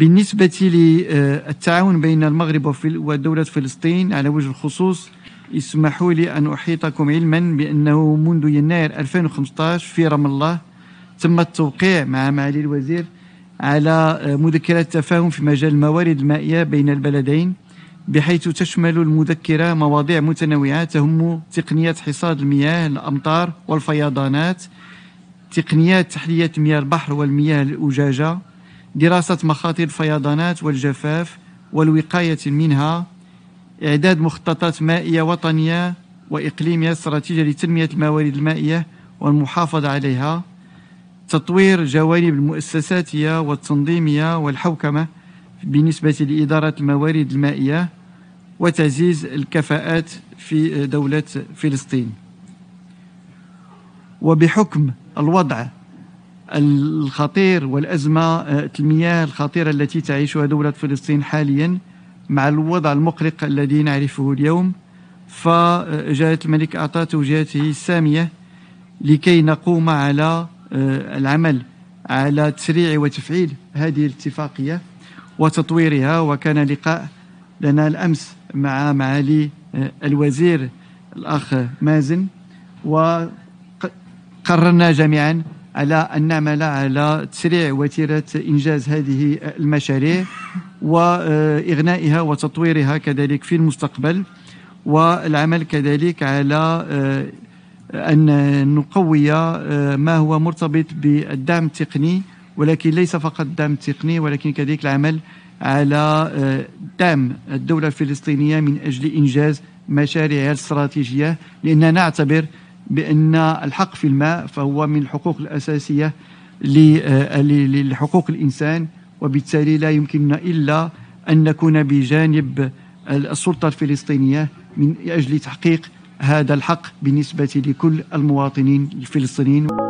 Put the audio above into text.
بالنسبة للتعاون بين المغرب ودولة فلسطين على وجه الخصوص اسمحوا لي أن أحيطكم علما بأنه منذ يناير 2015 في رام الله تم التوقيع مع معالي الوزير على آه، مذكرات تفاهم في مجال الموارد المائية بين البلدين بحيث تشمل المذكرة مواضيع متنوعة تهم تقنيات حصاد المياه الأمطار والفيضانات تقنيات تحلية مياه البحر والمياه الأجاجة دراسة مخاطر الفيضانات والجفاف والوقاية منها إعداد مخططات مائية وطنية وإقليمية استراتيجية لتنمية الموارد المائية والمحافظة عليها تطوير جوانب المؤسساتية والتنظيمية والحوكمة بالنسبة لإدارة الموارد المائية وتعزيز الكفاءات في دولة فلسطين وبحكم الوضع الخطير والأزمة المياه الخطيرة التي تعيشها دولة فلسطين حاليا مع الوضع المقلق الذي نعرفه اليوم فجلالة الملك أعطى توجيهاته السامية لكي نقوم على آه، العمل على تسريع وتفعيل هذه الاتفاقية وتطويرها وكان لقاء لنا الأمس مع معالي آه، الوزير الأخ مازن وقررنا جميعا على ان نعمل على تسريع وتيره انجاز هذه المشاريع واغنائها وتطويرها كذلك في المستقبل والعمل كذلك على آه، ان نقوي آه، ما هو مرتبط بالدعم التقني ولكن ليس فقط الدعم التقني ولكن كذلك العمل على آه، دعم الدوله الفلسطينيه من اجل انجاز مشاريعها الاستراتيجيه لاننا نعتبر بأن الحق في الماء فهو من الحقوق الأساسية آه، لحقوق الإنسان وبالتالي لا يمكننا إلا أن نكون بجانب السلطة الفلسطينية من أجل تحقيق هذا الحق بالنسبة لكل المواطنين الفلسطينيين